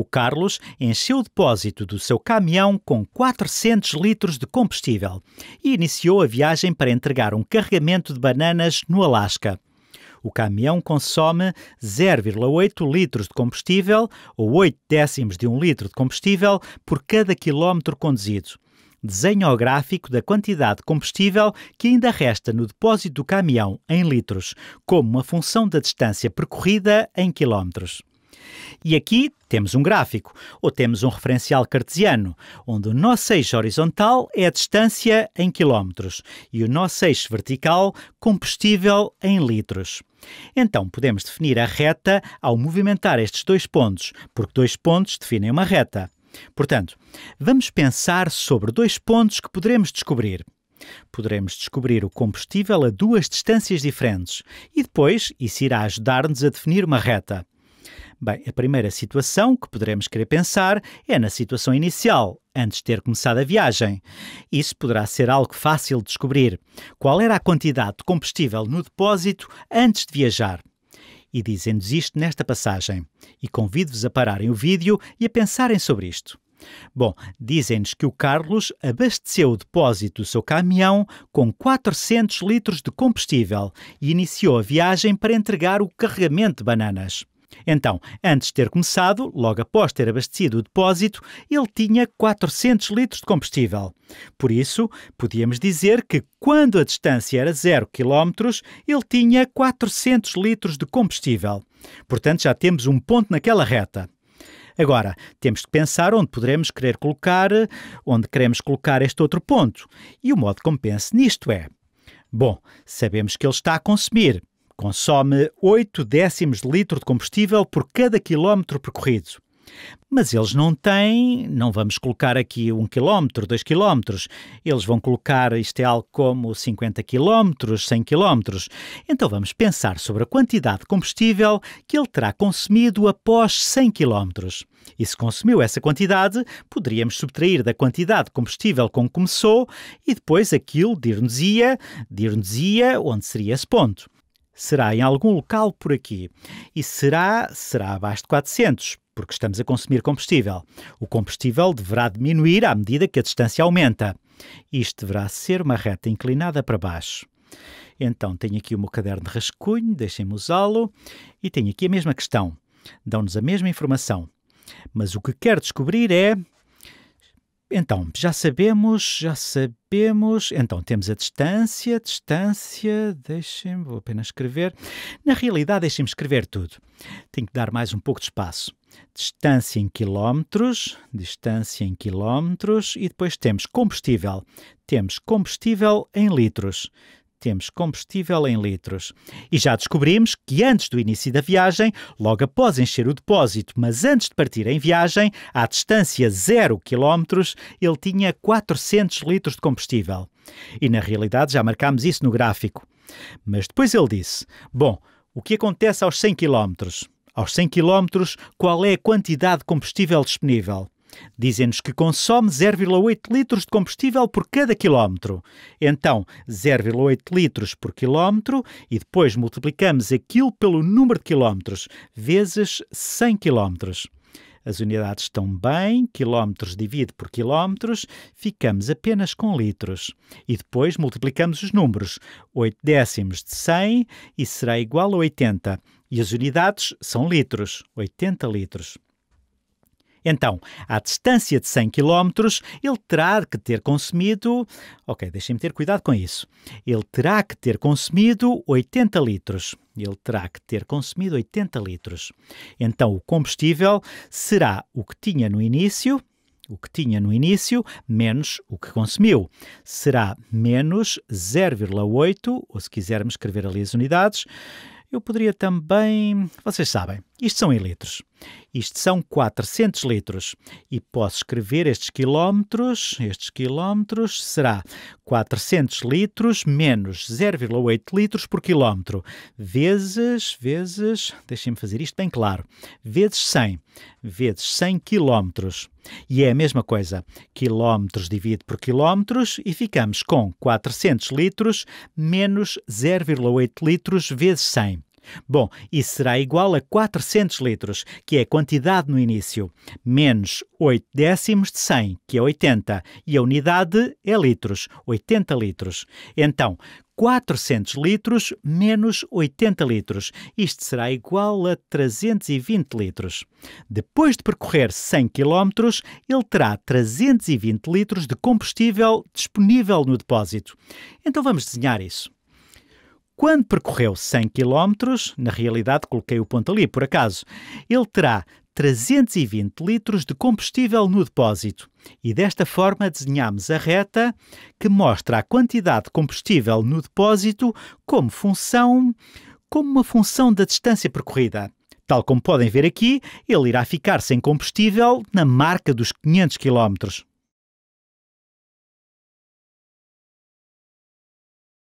O Carlos encheu o depósito do seu caminhão com 400 litros de combustível e iniciou a viagem para entregar um carregamento de bananas no Alasca. O caminhão consome 0,8 litros de combustível, ou 8 décimos de um litro de combustível, por cada quilómetro conduzido. Desenhe o gráfico da quantidade de combustível que ainda resta no depósito do caminhão em litros, como uma função da distância percorrida em quilómetros. E aqui temos um gráfico, ou temos um referencial cartesiano, onde o nosso eixo horizontal é a distância em quilómetros e o nosso eixo vertical combustível em litros. Então, podemos definir a reta ao movimentar estes dois pontos, porque dois pontos definem uma reta. Portanto, vamos pensar sobre dois pontos que poderemos descobrir. Poderemos descobrir o combustível a duas distâncias diferentes e depois isso irá ajudar-nos a definir uma reta. Bem, a primeira situação que poderemos querer pensar é na situação inicial, antes de ter começado a viagem. Isso poderá ser algo fácil de descobrir. Qual era a quantidade de combustível no depósito antes de viajar? E dizem-nos isto nesta passagem. E convido-vos a pararem o vídeo e a pensarem sobre isto. Bom, dizem-nos que o Carlos abasteceu o depósito do seu caminhão com 400 litros de combustível e iniciou a viagem para entregar o carregamento de bananas. Então, antes de ter começado, logo após ter abastecido o depósito, ele tinha 400 litros de combustível. Por isso, podíamos dizer que quando a distância era 0 km, ele tinha 400 litros de combustível. Portanto, já temos um ponto naquela reta. Agora, temos de pensar onde poderemos querer colocar, onde queremos colocar este outro ponto. E o modo como penso nisto é: bom, sabemos que ele está a consumir. Consome 8 décimos de litro de combustível por cada quilómetro percorrido. Mas eles não têm, não vamos colocar aqui um quilómetro, dois quilómetros, eles vão colocar isto é algo como 50 quilómetros, 100 quilómetros. Então vamos pensar sobre a quantidade de combustível que ele terá consumido após 100 quilómetros. E se consumiu essa quantidade, poderíamos subtrair da quantidade de combustível com que começou e depois aquilo dir-nos-ia, dir-nos-ia onde seria esse ponto será em algum local por aqui. E será, será abaixo de 400 porque estamos a consumir combustível. O combustível deverá diminuir à medida que a distância aumenta. Isto deverá ser uma reta inclinada para baixo. Então, tenho aqui o meu caderno de rascunho, deixem-me usá-lo, e tenho aqui a mesma questão. Dão-nos a mesma informação. Mas o que quero descobrir é então, já sabemos, já sabemos. Então, temos a distância, distância. Deixem-me, vou apenas escrever. Na realidade, deixem-me escrever tudo. Tenho que dar mais um pouco de espaço. Distância em quilómetros, distância em quilómetros. E depois temos combustível. Temos combustível em litros temos combustível em litros. E já descobrimos que antes do início da viagem, logo após encher o depósito, mas antes de partir em viagem, à distância 0 km, ele tinha 400 litros de combustível. E na realidade já marcámos isso no gráfico. Mas depois ele disse: Bom, o que acontece aos 100 km? Aos 100 km, qual é a quantidade de combustível disponível? Dizem-nos que consome 0,8 litros de combustível por cada quilómetro. Então, 0,8 litros por quilómetro e depois multiplicamos aquilo pelo número de quilómetros, vezes 100 quilómetros. As unidades estão bem, quilómetros divide por quilómetros, ficamos apenas com litros. E depois multiplicamos os números, 8 décimos de 100 e será igual a 80. E as unidades são litros, 80 litros. Então, à distância de 100 km, ele terá que ter consumido. Ok, deixem-me ter cuidado com isso. Ele terá que ter consumido 80 litros. Ele terá que ter consumido 80 litros. Então, o combustível será o que tinha no início, o que tinha no início menos o que consumiu. Será menos 0,8, ou se quisermos escrever ali as unidades, eu poderia também. Vocês sabem. Isto são em litros. Isto são 400 litros. E posso escrever estes quilómetros, estes quilómetros será 400 litros menos 0,8 litros por quilómetro, vezes, vezes, deixem-me fazer isto bem claro, vezes 100, vezes 100 quilómetros. E é a mesma coisa, quilómetros divide por quilómetros e ficamos com 400 litros menos 0,8 litros vezes 100. Bom, isso será igual a 400 litros, que é a quantidade no início, menos 8 décimos de 100, que é 80, e a unidade é litros, 80 litros. Então, 400 litros menos 80 litros. Isto será igual a 320 litros. Depois de percorrer 100 km, ele terá 320 litros de combustível disponível no depósito. Então vamos desenhar isso. Quando percorreu 100 km, na realidade coloquei o ponto ali por acaso, ele terá 320 litros de combustível no depósito. E desta forma desenhamos a reta que mostra a quantidade de combustível no depósito como função como uma função da distância percorrida. Tal como podem ver aqui, ele irá ficar sem combustível na marca dos 500 km.